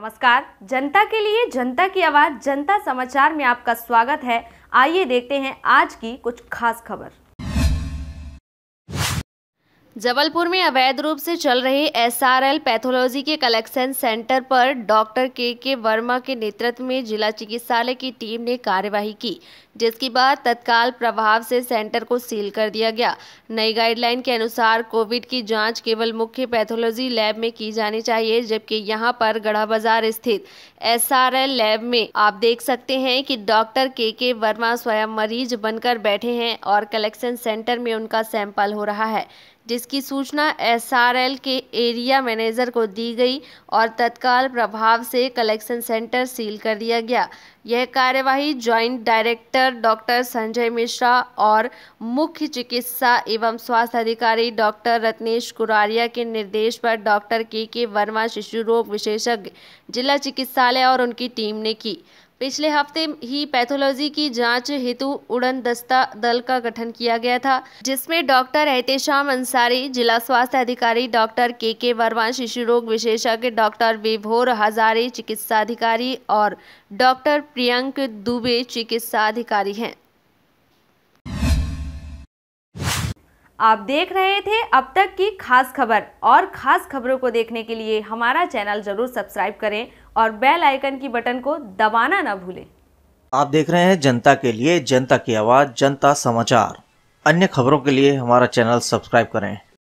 नमस्कार जनता के लिए जनता की आवाज जनता समाचार में आपका स्वागत है आइए देखते हैं आज की कुछ खास खबर जबलपुर में अवैध रूप से चल रहे एसआरएल पैथोलॉजी के कलेक्शन सेंटर पर डॉक्टर के के वर्मा के नेतृत्व में जिला चिकित्सालय की टीम ने कार्यवाही की जिसके बाद तत्काल प्रभाव से सेंटर को सील कर दिया गया नई गाइडलाइन के अनुसार कोविड की जांच केवल मुख्य पैथोलॉजी लैब में की जानी चाहिए जबकि यहां पर गढ़ा बाजार स्थित एस लैब में आप देख सकते हैं कि डॉक्टर के के वर्मा स्वयं मरीज बनकर बैठे हैं और कलेक्शन सेंटर में उनका सैंपल हो रहा है जिसकी सूचना एसआरएल के एरिया मैनेजर को दी गई और तत्काल प्रभाव से कलेक्शन सेंटर सील कर दिया गया यह कार्यवाही joint director doctor Sanjay Mishra और मुख्य चिकित्सा एवं स्वास्थ्य अधिकारी डॉक्टर रत्नेश कुरारिया के निर्देश पर डॉक्टर के के वर्मा शिशु रोग विशेषज्ञ जिला चिकित्सालय और उनकी टीम ने की पिछले हफ्ते ही पैथोलॉजी की जांच हेतु उड़न दस्ता दल का गठन किया गया था जिसमें डॉक्टर एहतेशाम अंसारी जिला स्वास्थ्य अधिकारी डॉक्टर के के वर्मा शिशु रोग विशेषज्ञ डॉक्टर विभोर हजारे चिकित्सा अधिकारी और डॉक्टर प्रियंक दुबे चिकित्सा अधिकारी हैं आप देख रहे थे अब तक की खास खबर और खास खबरों को देखने के लिए हमारा चैनल जरूर सब्सक्राइब करें और बेल आइकन की बटन को दबाना ना भूलें आप देख रहे हैं जनता के लिए जनता की आवाज़ जनता समाचार अन्य खबरों के लिए हमारा चैनल सब्सक्राइब करें